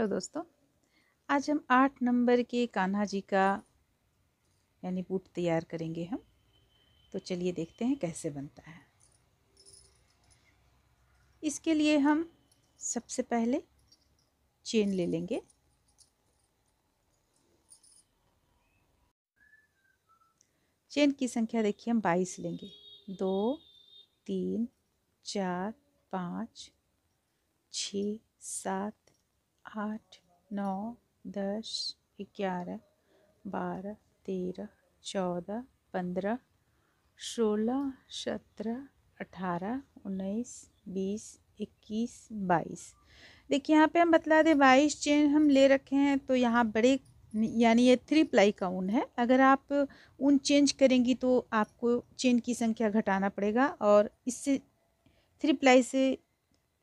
hello दोस्तों आज हम आठ नंबर के कान्हा जी का यानी बूट तैयार करेंगे हम तो चलिए देखते हैं कैसे बनता है इसके लिए हम सबसे पहले चेन ले लेंगे चेन की संख्या देखिए हम बाईस लेंगे दो तीन चार पाँच छ सात आठ नौ दस ग्यारह बारह तेरह चौदह पंद्रह सोलह सत्रह अठारह उन्नीस बीस इक्कीस बाईस देखिए यहाँ पे हम बतला दें बाईस चेन हम ले रखे हैं तो यहाँ बड़े यानी ये थ्री प्लाई का ऊन है अगर आप ऊन चेंज करेंगी तो आपको चेन की संख्या घटाना पड़ेगा और इससे थ्री प्लाई से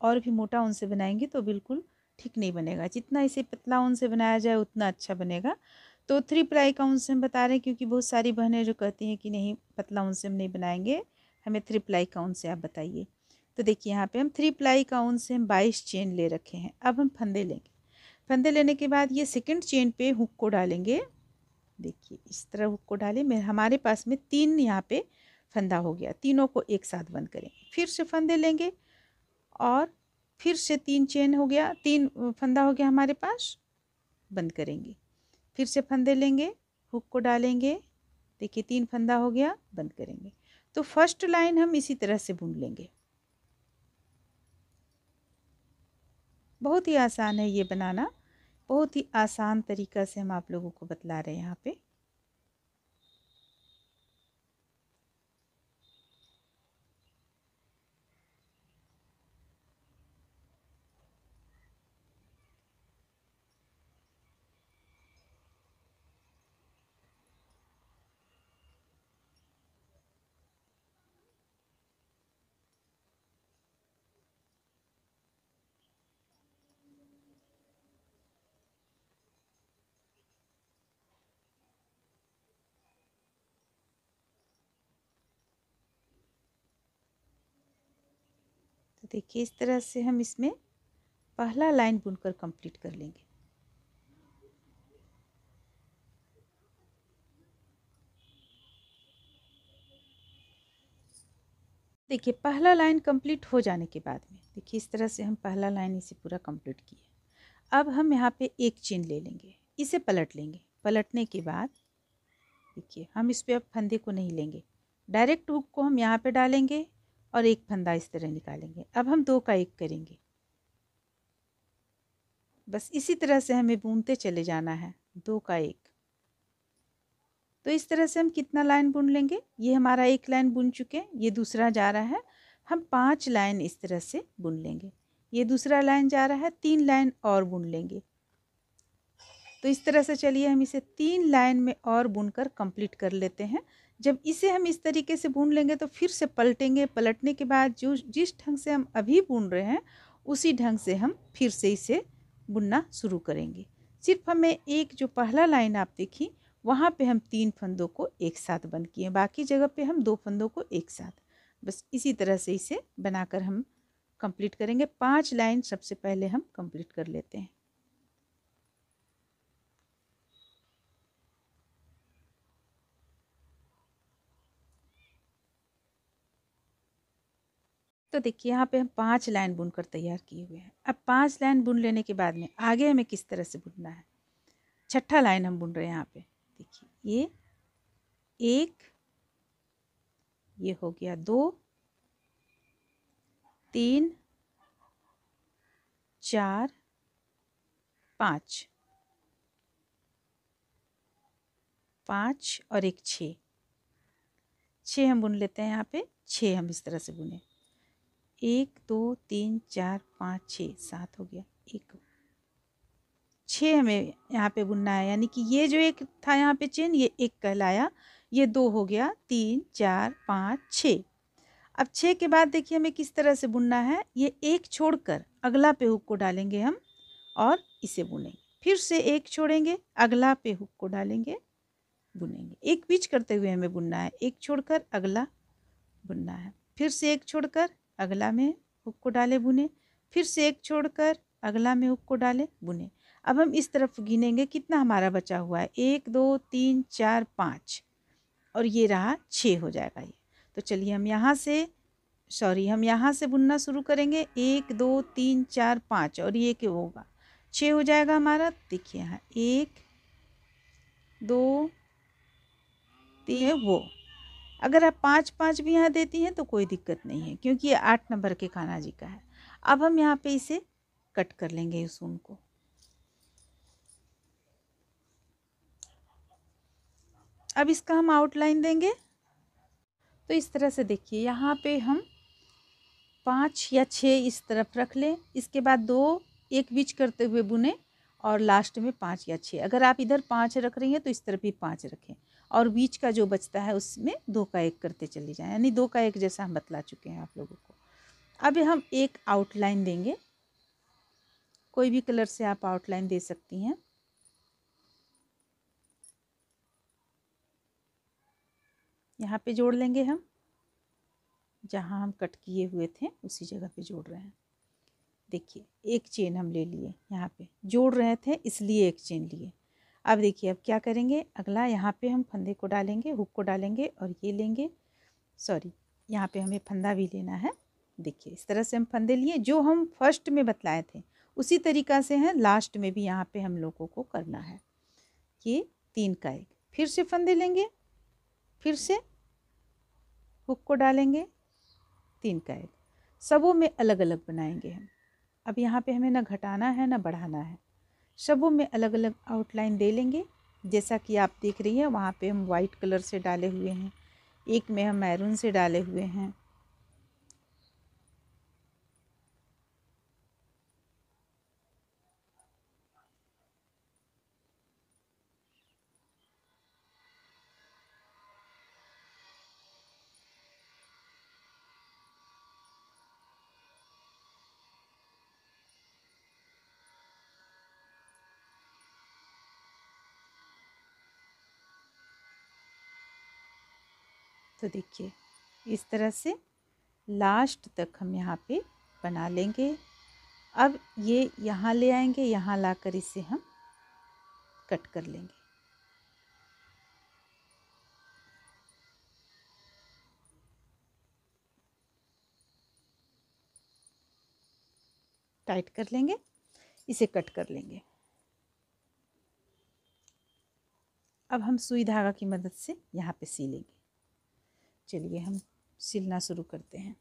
और भी मोटा ऊन से बनाएंगे तो बिल्कुल ठीक नहीं बनेगा जितना इसे पतला ऊन से बनाया जाए उतना अच्छा बनेगा तो थ्री प्लाई का ऊन से हम बता रहे हैं क्योंकि बहुत सारी बहनें जो कहती हैं कि नहीं पतला ऊन से हम नहीं बनाएंगे हमें थ्री प्लाई का ऊन से आप बताइए तो देखिए यहाँ पे हम थ्री प्लाई का ऊन से हम बाईस चेन ले रखे हैं अब हम फंदे लेंगे फंदे लेने के बाद ये सेकेंड चेन पर हुक को डालेंगे देखिए इस तरह हुक को डालें मेरे हमारे पास में तीन यहाँ पर फंदा हो गया तीनों को एक साथ बंद करेंगे फिर से फंदे लेंगे और फिर से तीन चेन हो गया तीन फंदा हो गया हमारे पास बंद करेंगे फिर से फंदे लेंगे हुक को डालेंगे देखिए तीन फंदा हो गया बंद करेंगे तो फर्स्ट लाइन हम इसी तरह से बुन लेंगे बहुत ही आसान है ये बनाना बहुत ही आसान तरीका से हम आप लोगों को बतला रहे हैं यहाँ पे देखिए इस तरह से हम इसमें पहला लाइन बुनकर कंप्लीट कर लेंगे देखिए पहला लाइन कंप्लीट हो जाने के बाद में देखिए इस तरह से हम पहला लाइन इसे पूरा कंप्लीट किए अब हम यहाँ पे एक चेन ले लेंगे इसे पलट लेंगे पलटने के बाद देखिए हम इस पर अब फंदे को नहीं लेंगे डायरेक्ट हुक को हम यहाँ पे डालेंगे और एक फंदा इस तरह निकालेंगे अब हम दो का एक करेंगे बस इसी तरह से हमें बुनते चले जाना है दो का एक तो इस तरह से हम कितना लाइन बुन लेंगे ये हमारा एक लाइन बुन चुके हैं ये दूसरा जा रहा है हम पांच लाइन इस तरह से बुन लेंगे ये दूसरा लाइन जा रहा है तीन लाइन और बुन लेंगे तो इस तरह से चलिए हम इसे तीन लाइन में और बुनकर कंप्लीट कर लेते हैं जब इसे हम इस तरीके से बुन लेंगे तो फिर से पलटेंगे पलटने के बाद जो जिस ढंग से हम अभी बुन रहे हैं उसी ढंग से हम फिर से इसे बुनना शुरू करेंगे सिर्फ हमें एक जो पहला लाइन आप देखी वहाँ पे हम तीन फंदों को एक साथ बंद किए बाकी जगह पे हम दो फंदों को एक साथ बस इसी तरह से इसे बनाकर हम कंप्लीट करेंगे पांच लाइन सबसे पहले हम कंप्लीट कर लेते हैं तो देखिए यहाँ पे हम पांच लाइन बुन कर तैयार किए हुए हैं अब पांच लाइन बुन लेने के बाद में आगे हमें किस तरह से बुनना है छठा लाइन हम बुन रहे हैं यहाँ पे देखिए ये एक ये हो गया दो तीन चार पाँच पाँच और एक छ हम बुन लेते हैं यहाँ पे छ हम इस तरह से बुने एक दो तीन चार पाँच छः सात हो गया एक छः हमें यहाँ पे बुनना है यानी कि ये जो एक था यहाँ पे चेन ये एक कहलाया ये दो हो गया तीन चार पाँच छः अब छः के बाद देखिए हमें किस तरह से बुनना है ये एक छोड़कर अगला पे हुक को डालेंगे हम और इसे बुनेंगे फिर से एक छोड़ेंगे अगला पे हुक को डालेंगे बुनेंगे एक बीच करते हुए हमें बुनना है एक छोड़कर अगला बुनना है फिर से एक छोड़कर अगला में हुक को डाले बुने फिर से एक छोड़कर अगला में हुक को डालें बुने अब हम इस तरफ गिनेंगे कितना हमारा बचा हुआ है एक दो तीन चार पाँच और ये रहा छः हो जाएगा ये तो चलिए हम यहाँ से सॉरी हम यहाँ से बुनना शुरू करेंगे एक दो तीन चार पाँच और ये क्यों होगा छः हो जाएगा हमारा देखिए यहाँ एक दो तीन वो अगर आप पाँच पाँच भी यहाँ देती हैं तो कोई दिक्कत नहीं है क्योंकि ये आठ नंबर के खाना जी का है अब हम यहाँ पे इसे कट कर लेंगे इस ऊन को अब इसका हम आउटलाइन देंगे तो इस तरह से देखिए यहाँ पे हम पाँच या छः इस तरफ रख लें इसके बाद दो एक बीच करते हुए बुने और लास्ट में पाँच या छः अगर आप इधर पाँच रख रही हैं तो इस तरफ भी पाँच रखें और बीच का जो बचता है उसमें दो का एक करते चले जाएँ यानी दो का एक जैसा हम बतला चुके हैं आप लोगों को अब हम एक आउटलाइन देंगे कोई भी कलर से आप आउटलाइन दे सकती हैं यहाँ पे जोड़ लेंगे हम जहाँ हम कट किए हुए थे उसी जगह पे जोड़ रहे हैं देखिए एक चेन हम ले लिए यहाँ पे जोड़ रहे थे इसलिए एक चेन लिए अब देखिए अब क्या करेंगे अगला यहाँ पे हम फंदे को डालेंगे हुक को डालेंगे और ये लेंगे सॉरी यहाँ पे हमें फंदा भी लेना है देखिए इस तरह से हम फंदे लिए जो हम फर्स्ट में बतलाए थे उसी तरीका से हैं लास्ट में भी यहाँ पे हम लोगों को करना है ये तीन का एक फिर से फंदे लेंगे फिर से हुक को डालेंगे तीन का एक सबों में अलग अलग बनाएंगे हम अब यहाँ पे हमें ना घटाना है ना बढ़ाना है शबों में अलग अलग आउटलाइन दे लेंगे जैसा कि आप देख रही हैं वहाँ पे हम वाइट कलर से डाले हुए हैं एक में हम मैरून से डाले हुए हैं तो देखिए इस तरह से लास्ट तक हम यहाँ पे बना लेंगे अब ये यहाँ ले आएंगे यहाँ लाकर इसे हम कट कर लेंगे टाइट कर लेंगे इसे कट कर लेंगे अब हम सुई धागा की मदद से यहाँ पे सी लेंगे चलिए हम सिलना शुरू करते हैं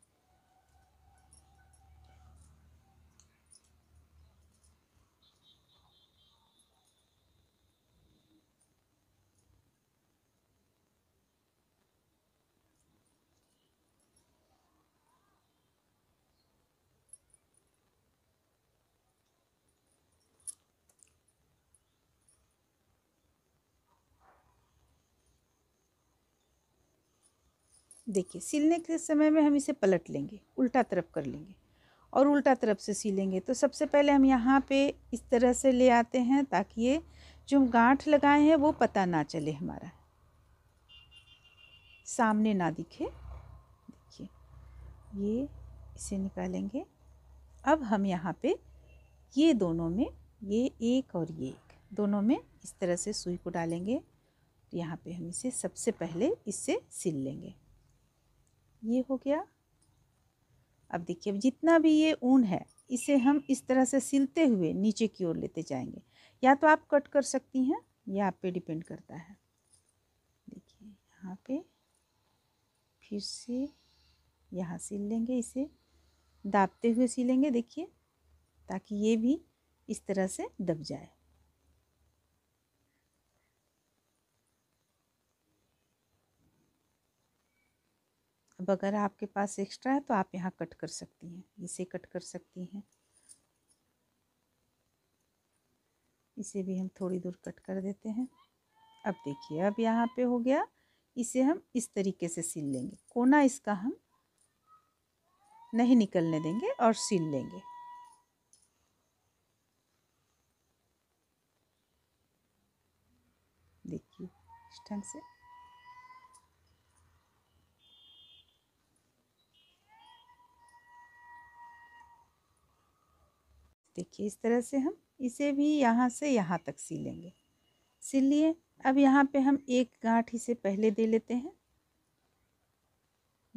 देखिए सिलने के समय में हम इसे पलट लेंगे उल्टा तरफ कर लेंगे और उल्टा तरफ से सिलेंगे तो सबसे पहले हम यहाँ पे इस तरह से ले आते हैं ताकि ये जो हम गांठ लगाए हैं वो पता ना चले हमारा सामने ना दिखे देखिए ये इसे निकालेंगे अब हम यहाँ पे ये दोनों में ये एक और ये एक दोनों में इस तरह से सुई को डालेंगे यहाँ पे हम इसे सबसे पहले इससे सिल लेंगे ये हो गया अब देखिए अब जितना भी ये ऊन है इसे हम इस तरह से सिलते हुए नीचे की ओर लेते जाएंगे या तो आप कट कर सकती हैं या आप पे डिपेंड करता है देखिए यहाँ पे फिर से यहाँ सिल लेंगे इसे दाबते हुए सिलेंगे देखिए ताकि ये भी इस तरह से दब जाए अब अगर आपके पास एक्स्ट्रा है तो आप यहाँ कट कर सकती हैं इसे कट कर सकती हैं इसे भी हम थोड़ी दूर कट कर देते हैं अब देखिए अब यहाँ पे हो गया इसे हम इस तरीके से सिल लेंगे कोना इसका हम नहीं निकलने देंगे और सिल लेंगे देखिए इस ढंग से देखिए इस तरह से हम इसे भी यहाँ से यहाँ तक सी लेंगे सिल लिए अब यहाँ पे हम एक गांठ इसे पहले दे लेते हैं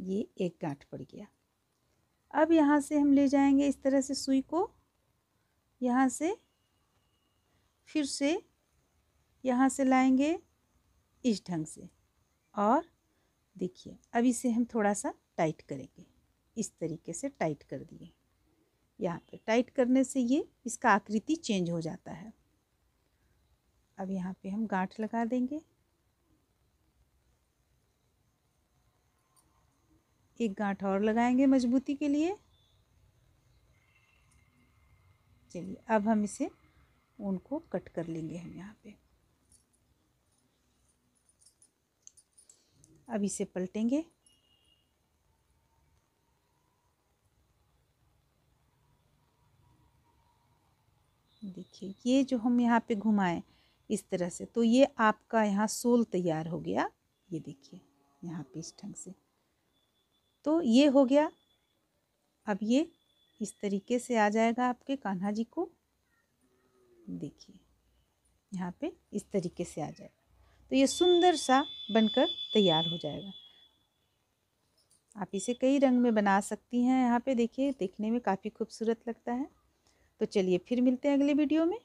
ये एक गांठ पड़ गया अब यहाँ से हम ले जाएंगे इस तरह से सुई को यहाँ से फिर से यहाँ से लाएंगे इस ढंग से और देखिए अब इसे हम थोड़ा सा टाइट करेंगे इस तरीके से टाइट कर दिए यहाँ पे तो टाइट करने से ये इसका आकृति चेंज हो जाता है अब यहाँ पे हम गांठ लगा देंगे एक गांठ और लगाएंगे मजबूती के लिए चलिए अब हम इसे ऊन को कट कर लेंगे हम यहाँ पे अब इसे पलटेंगे देखिए ये जो हम यहाँ पे घुमाएं इस तरह से तो ये आपका यहाँ सोल तैयार हो गया ये देखिए यहाँ पे इस ढंग से तो ये हो गया अब ये इस तरीके से आ जाएगा आपके कान्हा जी को देखिए यहाँ पे इस तरीके से आ जाएगा तो ये सुंदर सा बनकर तैयार हो जाएगा आप इसे कई रंग में बना सकती हैं यहाँ पे देखिए देखने में काफ़ी खूबसूरत लगता है तो चलिए फिर मिलते हैं अगले वीडियो में